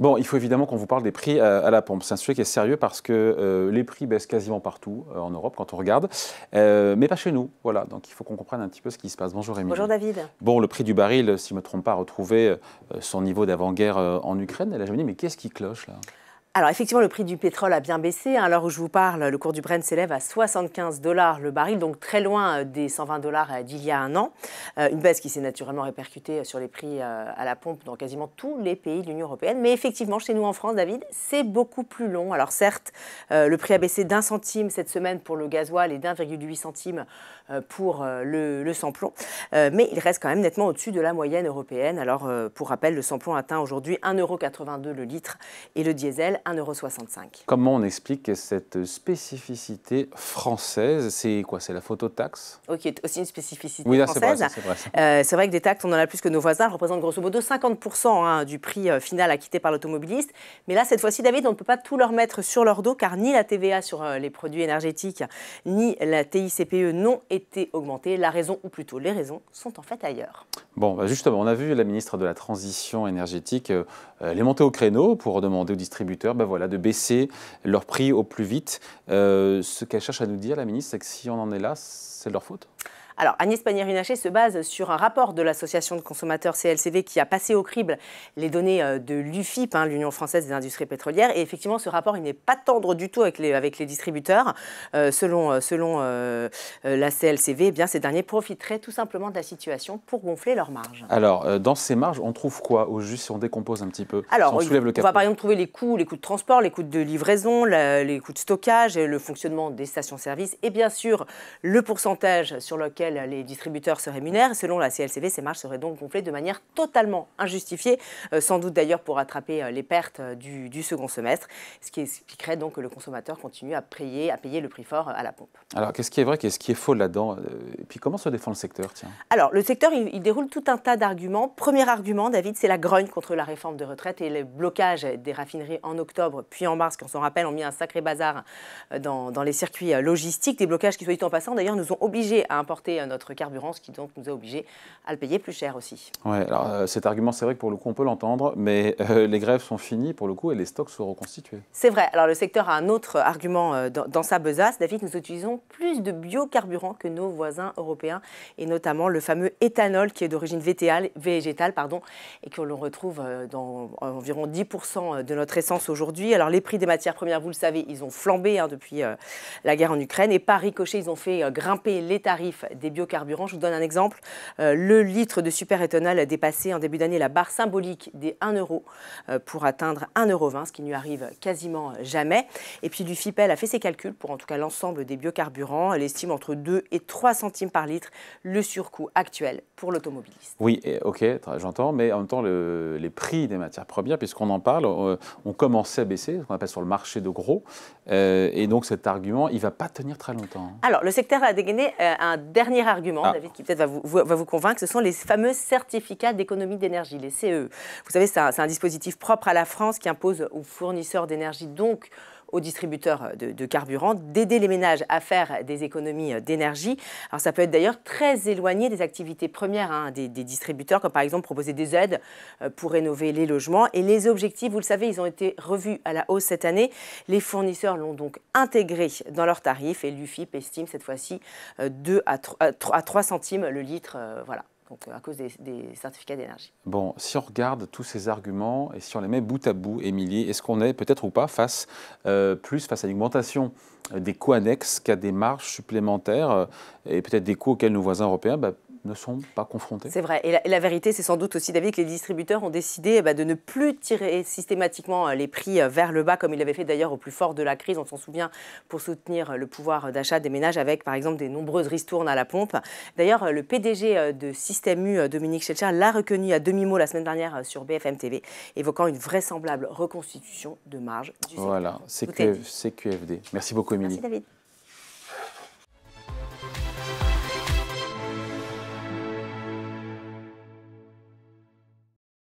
Bon, il faut évidemment qu'on vous parle des prix euh, à, la pompe. C'est un sujet qui est sérieux parce que euh, les prix baissent quasiment partout euh, en Europe quand on regarde, mais pas chez nous. Voilà, donc il faut qu'on comprenne un petit peu ce qui se passe. Bonjour Émilie. Bonjour David. Bon, le prix du baril, si je ne me trompe pas, a retrouvé son niveau d'avant-guerre en Ukraine. Et là, je me mais qu'est-ce qui cloche là alors effectivement, le prix du pétrole a bien baissé. Hein. À l'heure où je vous parle, le cours du Brent s'élève à 75 dollars le baril, donc très loin euh, des 120 dollars euh, d'il y a un an. Euh, une baisse qui s'est naturellement répercutée sur les prix à la pompe dans quasiment tous les pays de l'Union européenne. Mais effectivement, chez nous en France, David, c'est beaucoup plus long. Alors certes, le prix a baissé d'un centime cette semaine pour le gasoil et huit centimes pour le, le samplon. mais il reste quand même nettement au-dessus de la moyenne européenne. Alors pour rappel, le samplon atteint aujourd'hui 1,82 le litre et le diesel 1,65€. Comment on explique cette spécificité française C'est quoi C'est la phototaxe Ok, aussi une spécificité française. Euh, c'est vrai, que des taxes, on en a plus que nos voisins. représentent grosso modo 50% hein, du prix euh, final acquitté par l'automobiliste. Mais là, cette fois-ci, David, on ne peut pas tout leur mettre sur leur dos car ni la TVA sur euh, les produits énergétiques ni la TICPE n'ont été augmentées. La raison, ou plutôt les raisons, sont en fait ailleurs. Bon, bah, justement, on a vu la ministre de la Transition énergétique. les monter au créneau pour demander aux distributeurs bah de baisser leur prix au plus vite. Euh, ce qu'elle cherche à nous dire, la ministre, c'est que si on en est là, c'est de leur faute alors Agnès Pannier-Runacher se base sur un rapport de l'association de consommateurs CLCV qui a passé au crible les données euh, de l'UFIP, hein, l'Union française des industries pétrolières. Et effectivement, ce rapport, il n'est pas tendre du tout avec les, avec les distributeurs. Euh, selon euh, selon la CLCV, eh bien, ces derniers profiteraient tout simplement de la situation pour gonfler leurs marges. Alors, dans ces marges, on trouve quoi au juste si on décompose un petit peu Alors, on, soulève le on va par exemple trouver les coûts, les coûts de transport, les coûts de livraison, les coûts de stockage, le fonctionnement des stations-service et bien sûr le pourcentage sur lequel les distributeurs se rémunèrent. Selon la CLCV, ces marges seraient donc gonflées de manière totalement injustifiée, euh, sans doute d'ailleurs pour attraper euh, les pertes euh, du, second semestre, ce qui expliquerait donc que le consommateur continue à payer, à payer le prix fort à la pompe. Alors qu'est-ce qui est vrai, qu'est-ce qui est faux là-dedans Et puis comment se défend le secteur tiens Alors le secteur, il, déroule tout un tas d'arguments. Premier argument, David, c'est la grogne contre la réforme de retraite et les blocages des raffineries en octobre puis en mars, qu'on s'en rappelle, ont mis un sacré bazar dans, dans les circuits logistiques. Des blocages qui, soit dit en passant, d'ailleurs, nous ont obligés à importer euh, notre carburant, ce qui donc nous a obligés à le payer plus cher aussi. Ouais, alors euh, cet argument, c'est vrai que pour le coup, on peut l'entendre, mais euh, les grèves sont finies pour le coup et les stocks sont reconstitués. C'est vrai. Alors le secteur a un autre argument dans, sa besace. David, nous utilisons plus de biocarburants que nos voisins européens et notamment le fameux éthanol qui est d'origine végétale pardon, et que l'on retrouve dans environ 10% de notre essence aujourd'hui. Alors les prix des matières premières, vous le savez, ils ont flambé hein, depuis la guerre en Ukraine et par ricochet, ils ont fait grimper les tarifs des biocarburants. Je vous donne un exemple. Euh, le litre de superéthanol a dépassé en début d'année la barre symbolique des 1 euro euh, pour atteindre 1,20 euro, ce qui ne lui arrive quasiment jamais. Et puis l'UFIPEL a fait ses calculs pour en tout cas l'ensemble des biocarburants. Elle estime entre 2 et 3 centimes par litre le surcoût actuel pour l'automobiliste. Oui, ok, j'entends, mais en même temps les prix des matières premières, puisqu'on en parle, euh, on, commencé à baisser, ce qu'on appelle sur le marché de gros. et donc cet argument, il ne va pas tenir très longtemps. Alors le secteur a dégainé un dernier dernier argument, ah. David, qui peut-être va vous, convaincre, ce sont les fameux certificats d'économie d'énergie, les CE. E. Vous savez, c'est un, un dispositif propre à la France qui impose aux fournisseurs d'énergie, donc aux distributeurs de, carburant, d'aider les ménages à faire des économies euh, d'énergie. Alors ça peut être d'ailleurs très éloigné des activités premières hein, des, distributeurs, comme par exemple proposer des aides euh, pour rénover les logements. Et les objectifs, vous le savez, ils ont été revus à la hausse cette année. Les fournisseurs l'ont donc intégré dans leurs tarifs et l'UFIP estime cette fois-ci 2 euh, à 3, centimes le litre. voilà. Euh, à cause des, certificats d'énergie. Bon, si on regarde tous ces arguments et si on les met bout à bout, Émilie, est-ce qu'on est, peut-être ou pas face, euh, plus face à l'augmentation euh, des coûts annexes qu'à des marges supplémentaires et peut-être des coûts auxquels nos voisins européens bah, ne sont pas confrontés. C'est vrai. Et la, vérité, c'est sans doute aussi, David, que les distributeurs ont décidé eh ben, de ne plus tirer systématiquement euh, les prix euh, vers le bas, comme ils l'avaient fait d'ailleurs au plus fort de la crise, on s'en souvient, pour soutenir euh, le pouvoir d'achat des ménages avec, par exemple, des nombreuses ristournes à la pompe. D'ailleurs, le PDG de Système U, Dominique Schelcher, l'a reconnu à demi-mot la semaine dernière sur BFM TV, évoquant une vraisemblable reconstitution de marge du système. Voilà, CQF, CQFD. Merci beaucoup, Émilie. Merci, David.